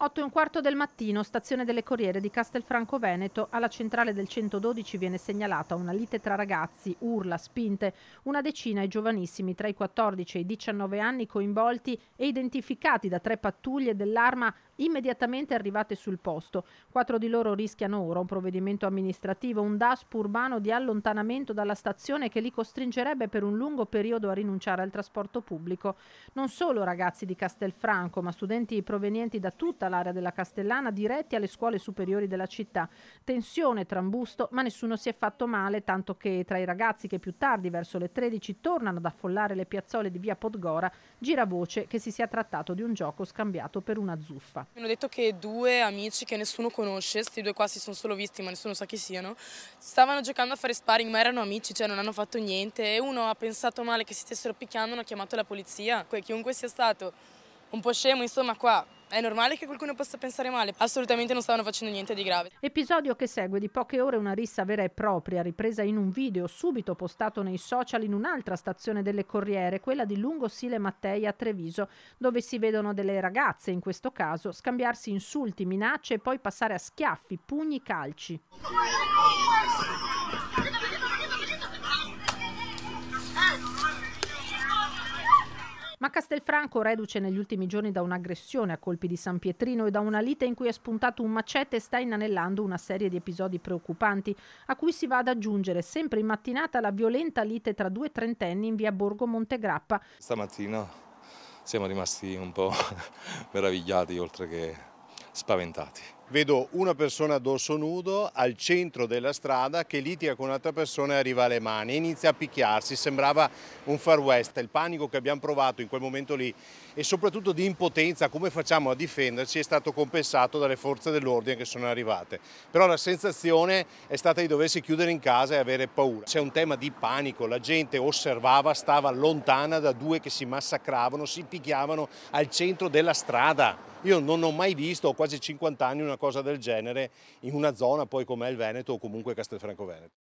8 e un quarto del mattino, stazione delle Corriere di Castelfranco Veneto, alla centrale del 112 viene segnalata una lite tra ragazzi, urla, spinte, una decina i giovanissimi tra i 14 e i 19 anni coinvolti e identificati da tre pattuglie dell'arma immediatamente arrivate sul posto. Quattro di loro rischiano ora un provvedimento amministrativo, un DASP urbano di allontanamento dalla stazione che li costringerebbe per un lungo periodo a rinunciare al trasporto pubblico. Non solo ragazzi di Castelfranco, ma studenti provenienti da tutta l'area della Castellana diretti alle scuole superiori della città. Tensione, trambusto, ma nessuno si è fatto male, tanto che tra i ragazzi che più tardi, verso le 13, tornano ad affollare le piazzole di via Podgora, gira voce che si sia trattato di un gioco scambiato per una zuffa. Mi hanno detto che due amici che nessuno conosce, questi due qua si sono solo visti ma nessuno sa chi siano, stavano giocando a fare sparring ma erano amici, cioè non hanno fatto niente e uno ha pensato male che si stessero picchiando, hanno chiamato la polizia. Chiunque sia stato un po' scemo, insomma qua è normale che qualcuno possa pensare male, assolutamente non stavano facendo niente di grave. Episodio che segue di poche ore una rissa vera e propria, ripresa in un video subito postato nei social in un'altra stazione delle Corriere, quella di Lungo Sile Mattei a Treviso, dove si vedono delle ragazze, in questo caso, scambiarsi insulti, minacce e poi passare a schiaffi, pugni, calci. Castelfranco, reduce negli ultimi giorni da un'aggressione a colpi di San Pietrino e da una lite in cui è spuntato un macete, sta inanellando una serie di episodi preoccupanti, a cui si va ad aggiungere sempre in mattinata la violenta lite tra due trentenni in via Borgo Montegrappa. Stamattina siamo rimasti un po' meravigliati oltre che spaventati vedo una persona a dorso nudo al centro della strada che litiga con un'altra persona e arriva alle mani e inizia a picchiarsi, sembrava un far west, il panico che abbiamo provato in quel momento lì e soprattutto di impotenza, come facciamo a difenderci, è stato compensato dalle forze dell'ordine che sono arrivate. Però la sensazione è stata di doversi chiudere in casa e avere paura. C'è un tema di panico, la gente osservava, stava lontana da due che si massacravano, si picchiavano al centro della strada. Io non ho mai visto, ho quasi 50 anni, una cosa del genere in una zona poi come il Veneto o comunque Castelfranco Veneto.